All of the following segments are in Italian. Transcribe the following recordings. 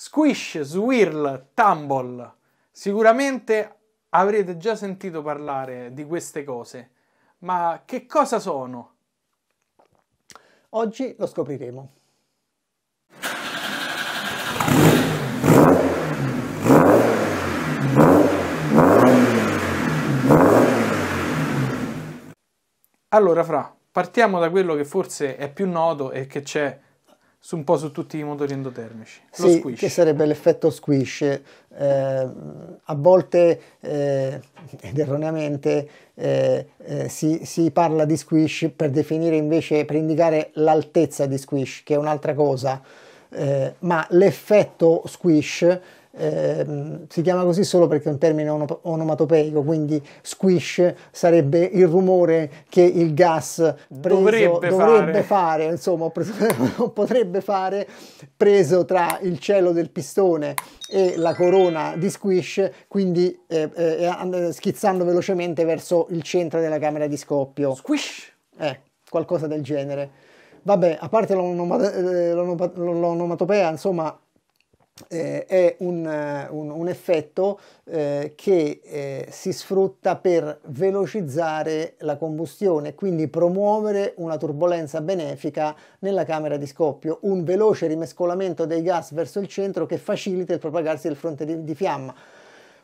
Squish, swirl, tumble. Sicuramente avrete già sentito parlare di queste cose, ma che cosa sono? Oggi lo scopriremo. Allora, Fra, partiamo da quello che forse è più noto e che c'è su un po' su tutti i motori endotermici. Sì, che sarebbe l'effetto squish. Eh, a volte, eh, ed erroneamente, eh, eh si, si, parla di squish per definire invece, per indicare l'altezza di squish, che è un'altra cosa eh, ma l'effetto squish eh, si chiama così solo perché è un termine onomatopeico, quindi squish sarebbe il rumore che il gas preso, dovrebbe, dovrebbe fare. fare. insomma, preso, potrebbe fare preso tra il cielo del pistone e la corona di squish, quindi eh, eh, eh schizzando velocemente verso il centro della camera di scoppio. Squish! Eh, qualcosa del genere. Vabbè, a parte eh, l'onomatopea, insomma, eh, è un, eh, un, un effetto eh, che eh, si sfrutta per velocizzare la combustione, quindi promuovere una turbolenza benefica nella camera di scoppio, un veloce rimescolamento dei gas verso il centro che facilita il propagarsi del fronte di, di fiamma.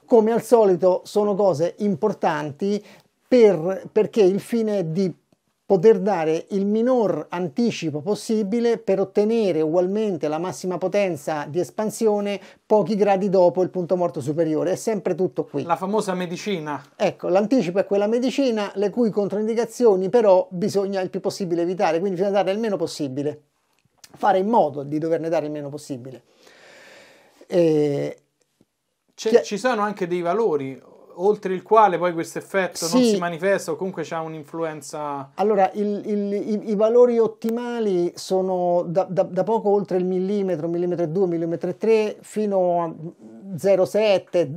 Come al solito sono cose importanti per, perché il fine è di poter dare il minor anticipo possibile per ottenere ugualmente la massima potenza di espansione pochi gradi dopo il punto morto superiore. È sempre tutto qui. La famosa medicina. Ecco, l'anticipo è quella medicina le cui controindicazioni però bisogna il più possibile evitare, quindi bisogna dare il meno possibile, fare in modo di doverne dare il meno possibile. E... Eh, ci sono anche dei valori oltre il quale poi questo effetto sì. non si manifesta o comunque c'è un'influenza? Allora, il, il, i, i, valori ottimali sono da, da, da, poco oltre il millimetro, millimetro 2, millimetro 3 fino a 0,7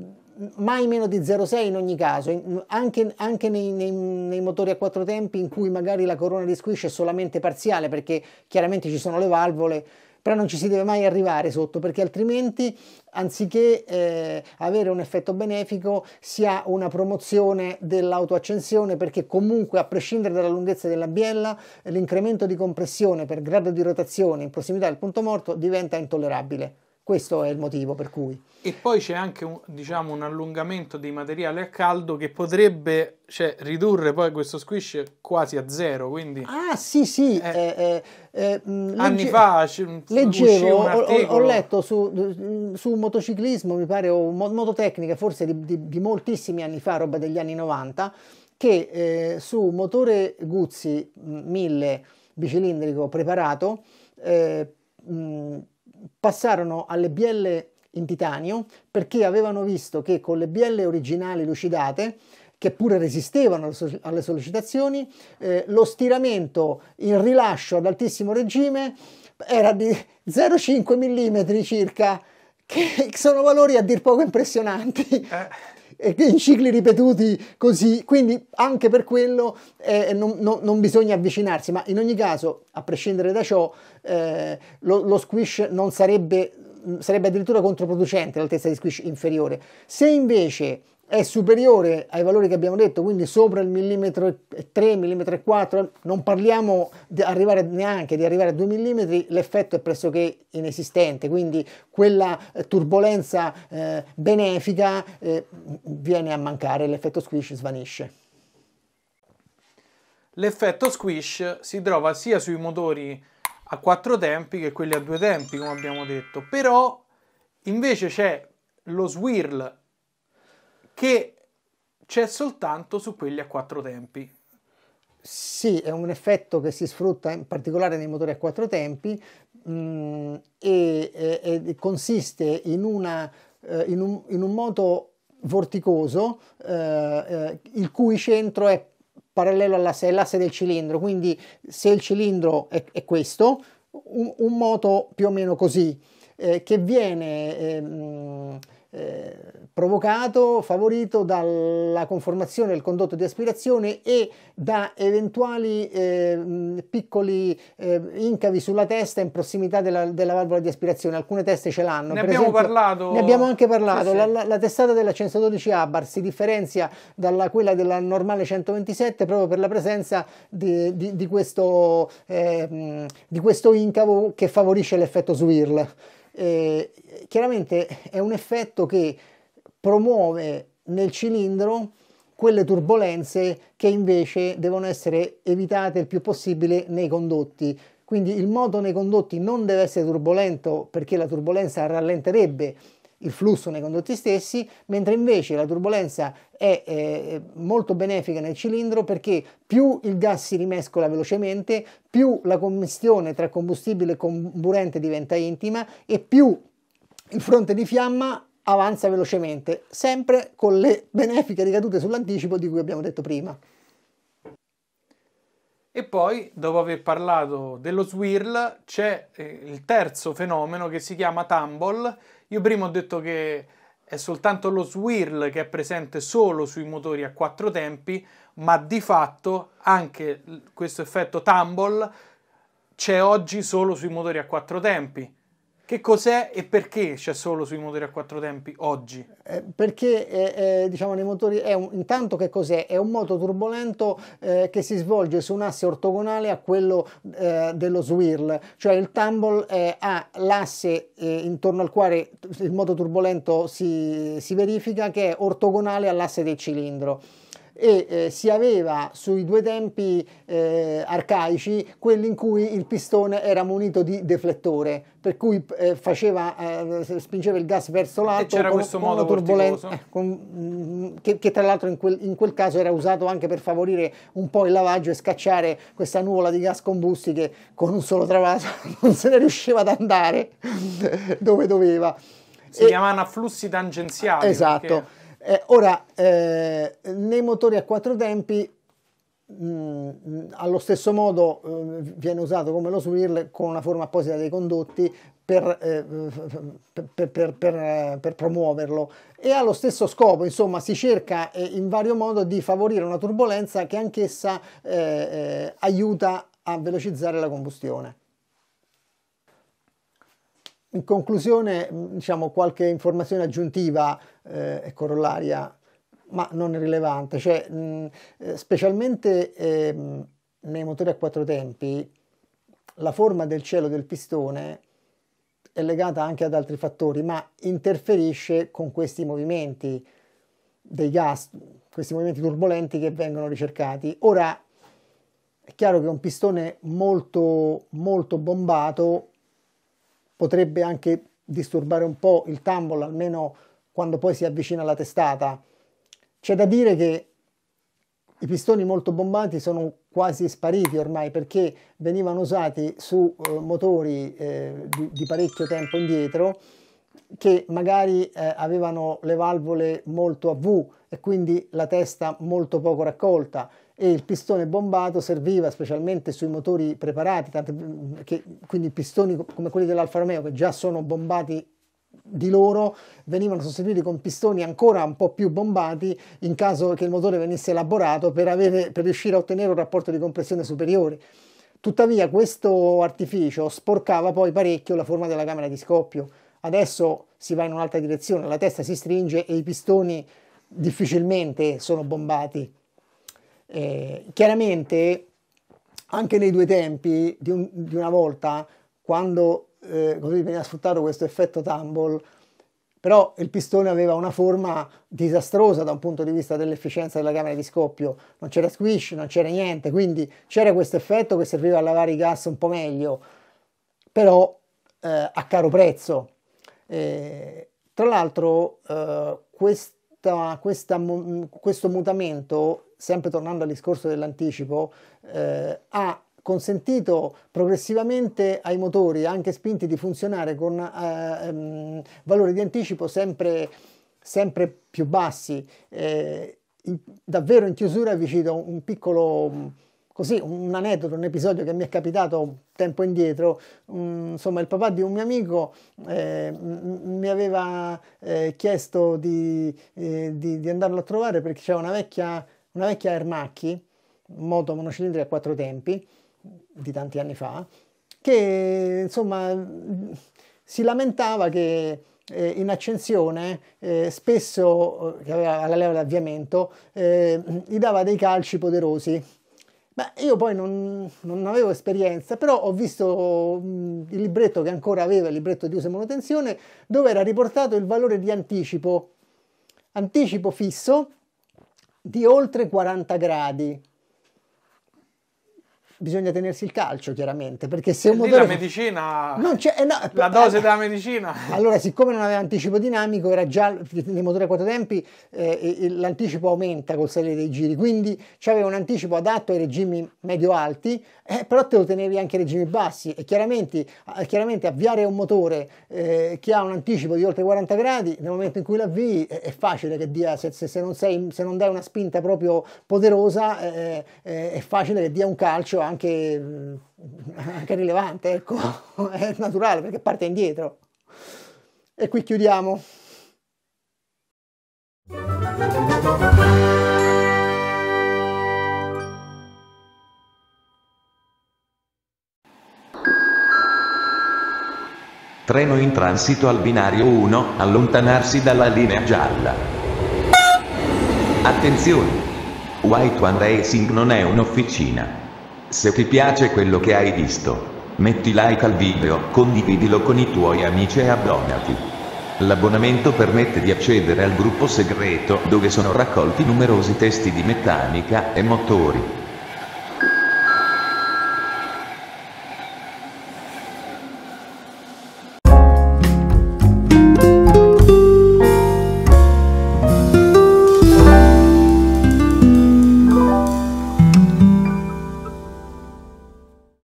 mai meno di 0,6 in ogni caso, anche, anche nei, nei, nei, motori a quattro tempi in cui magari la corona di squish è solamente parziale perché chiaramente ci sono le valvole però non ci si deve mai arrivare sotto perché altrimenti anziché eh, avere un effetto benefico si ha una promozione dell'autoaccensione perché comunque a prescindere dalla lunghezza della biella l'incremento di compressione per grado di rotazione in prossimità del punto morto diventa intollerabile. Questo è il motivo per cui. E poi c'è anche un, diciamo, un allungamento dei materiali a caldo che potrebbe cioè, ridurre poi questo squish quasi a zero. Quindi ah, sì, sì. Eh, eh, eh, eh mm, anni legge... fa c- leggevo, ho, ho, letto su, mm, su motociclismo, mi pare, o mototecniche, forse di, di, di moltissimi anni fa, roba degli anni 90, che eh, su motore Guzzi 1000 mm, bicilindrico preparato eh, mh, passarono alle bielle in titanio perché avevano visto che con le bielle originali lucidate che pure resistevano alle sollecitazioni, eh, lo stiramento in rilascio ad altissimo regime era di 0,5 mm circa, che sono valori a dir poco impressionanti. Eh in cicli ripetuti così, quindi anche per quello eh, non, non, non, bisogna avvicinarsi, ma in ogni caso, a prescindere da ciò, eh, lo, lo squish non sarebbe, sarebbe addirittura controproducente l'altezza di squish inferiore. Se invece è superiore ai valori che abbiamo detto, quindi sopra il millimetro 3, millimetro 4, non parliamo di arrivare neanche di arrivare a 2 mm, l'effetto è pressoché inesistente, quindi quella eh, turbolenza eh, benefica eh, viene a mancare, l'effetto squish svanisce. L'effetto squish si trova sia sui motori a quattro tempi che quelli a due tempi, come abbiamo detto, però invece c'è lo swirl che c'è soltanto su quelli a quattro tempi. Sì, è un effetto che si sfrutta in particolare nei motori a quattro tempi mh, mm, e, e, e, consiste in, una, eh, in, un, in un, moto vorticoso eh, eh, il cui centro è parallelo all'asse, all'asse, del cilindro, quindi se il cilindro è, è questo, un, un, moto più o meno così, eh, che viene... Mh, ehm, eh, provocato, favorito dalla conformazione del condotto di aspirazione e da eventuali eh, piccoli eh, incavi sulla testa in prossimità della, della, valvola di aspirazione. Alcune teste ce l'hanno. Ne per abbiamo esempio, parlato. Ne abbiamo anche parlato. Sì, sì. La, la, la, testata della 112 Abar si differenzia da quella della normale 127 proprio per la presenza di, di, di, questo, eh, di questo, incavo che favorisce l'effetto swirl. chiaramente è un effetto che promuove nel cilindro quelle turbulenze che invece devono essere evitate il più possibile nei condotti. Quindi il moto nei condotti non deve essere turbolento perché la turbolenza rallenterebbe il flusso nei condotti stessi, mentre invece la turbolenza è eh, molto benefica nel cilindro perché più il gas si rimescola velocemente, più la commistione tra combustibile e comburente diventa intima e più il fronte di fiamma avanza velocemente, sempre con le benefiche ricadute sull'anticipo di cui abbiamo detto prima. E poi, dopo aver parlato dello swirl, c'è eh, il terzo fenomeno che si chiama tumble. Io prima ho detto che è soltanto lo swirl che è presente solo sui motori a quattro tempi, ma di fatto anche questo effetto tumble c'è oggi solo sui motori a quattro tempi. Che cos'è e perché c'è solo sui motori a quattro tempi oggi? Eh, perché eh, eh, diciamo nei motori è un, intanto che cos'è? È un moto turbolento eh, che si svolge su un asse ortogonale a quello eh, dello swirl, cioè il tumble ha l'asse intorno al quale il moto turbolento si, si verifica che è ortogonale all'asse del cilindro e eh, si aveva sui due tempi eh, arcaici quelli in cui il pistone era munito di deflettore, per cui eh, faceva, eh, spingeva il gas verso l'alto. E c'era con, questo eh, con modo mm, turbolenza che, che, tra l'altro in quel, in quel, caso era usato anche per favorire un po' il lavaggio e scacciare questa nuvola di gas combusti che con un solo travaso non se ne riusciva ad andare dove doveva. Si e, chiamavano afflussi tangenziali. Esatto. Perché eh, ora, eh, nei motori a quattro tempi, mh, mm, allo stesso modo eh, viene usato come lo swirl con una forma apposita dei condotti per, eh, per, per, eh, per, promuoverlo e allo stesso scopo insomma si cerca eh, in vario modo di favorire una turbolenza che anch'essa aiuta a velocizzare la combustione. In conclusione, mm, diciamo qualche informazione aggiuntiva e eh, corollaria, ma non rilevante, cioè, mh, mm, eh, specialmente eh, nei motori a quattro tempi, la forma del cielo del pistone è legata anche ad altri fattori, ma interferisce con questi movimenti dei gas, questi movimenti turbolenti che vengono ricercati. Ora è chiaro che un pistone molto molto bombato potrebbe anche disturbare un po' il tumble, almeno quando poi si avvicina alla testata. C'è da dire che i pistoni molto bombanti sono quasi spariti ormai perché venivano usati su eh, motori eh, di, di, parecchio tempo indietro che magari eh, avevano le valvole molto a V e quindi la testa molto poco raccolta e il pistone bombato serviva specialmente sui motori preparati, mm, che, quindi pistoni come quelli dell'Alfa Romeo che già sono bombati di loro venivano sostituiti con pistoni ancora un po' più bombati in caso che il motore venisse elaborato per, avere, per riuscire a ottenere un rapporto di compressione superiore. Tuttavia questo artificio sporcava poi parecchio la forma della camera di scoppio. Adesso si va in un'altra direzione, la testa si stringe e i pistoni difficilmente sono bombati eh, chiaramente anche nei due tempi di, un, di una volta, quando eh, così veniva sfruttato questo effetto tumble, però il pistone aveva una forma disastrosa da un punto di vista dell'efficienza della camera di scoppio, non c'era squish, non c'era niente, quindi c'era questo effetto che serviva a lavare i gas un po' meglio, però eh, a caro prezzo. Eh, tra l'altro eh, questo questa, questa, questo mutamento, sempre tornando al discorso dell'anticipo, eh, ha consentito progressivamente ai motori, anche spinti, di funzionare con eh, um, valori di anticipo sempre, sempre più bassi. Eh, in, davvero in chiusura vi cito un piccolo Così un aneddoto, un episodio che mi è capitato tempo indietro, um, insomma il papà di un mio amico eh, mi aveva eh, chiesto di, eh, di, di, andarlo a trovare perché c'era una vecchia, una vecchia Ermacchi, moto monocilindrica a quattro tempi, di tanti anni fa, che insomma si lamentava che eh, in accensione eh, spesso, eh, che aveva la leva d'avviamento, eh, gli dava dei calci poderosi Beh, io poi non, non, avevo esperienza, però ho visto il libretto che ancora aveva, il libretto di uso e manutenzione, dove era riportato il valore di anticipo, anticipo fisso di oltre 40 gradi bisogna tenersi il calcio chiaramente perché se un motore la medicina eh no, la eh, dose eh, della medicina allora siccome non aveva anticipo dinamico era già il motore a quattro tempi eh, l'anticipo aumenta col salire dei giri quindi c'aveva un anticipo adatto ai regimi medio alti eh, però te lo tenevi anche ai regimi bassi e chiaramente, eh, chiaramente avviare un motore che ha un anticipo di oltre 40 gradi nel momento in cui l'avvii è, è facile che dia se, se, se, non sei, se, non dai una spinta proprio poderosa è facile che dia un calcio anche, mm, anche rilevante, ecco, è naturale perché parte indietro. E qui chiudiamo. Treno in transito al binario 1, allontanarsi dalla linea gialla. Attenzione! White One Racing non è un'officina. Se ti piace quello che hai visto, metti like al video, condividilo con i tuoi amici e abbonati. L'abbonamento permette di accedere al gruppo segreto dove sono raccolti numerosi testi di meccanica e motori.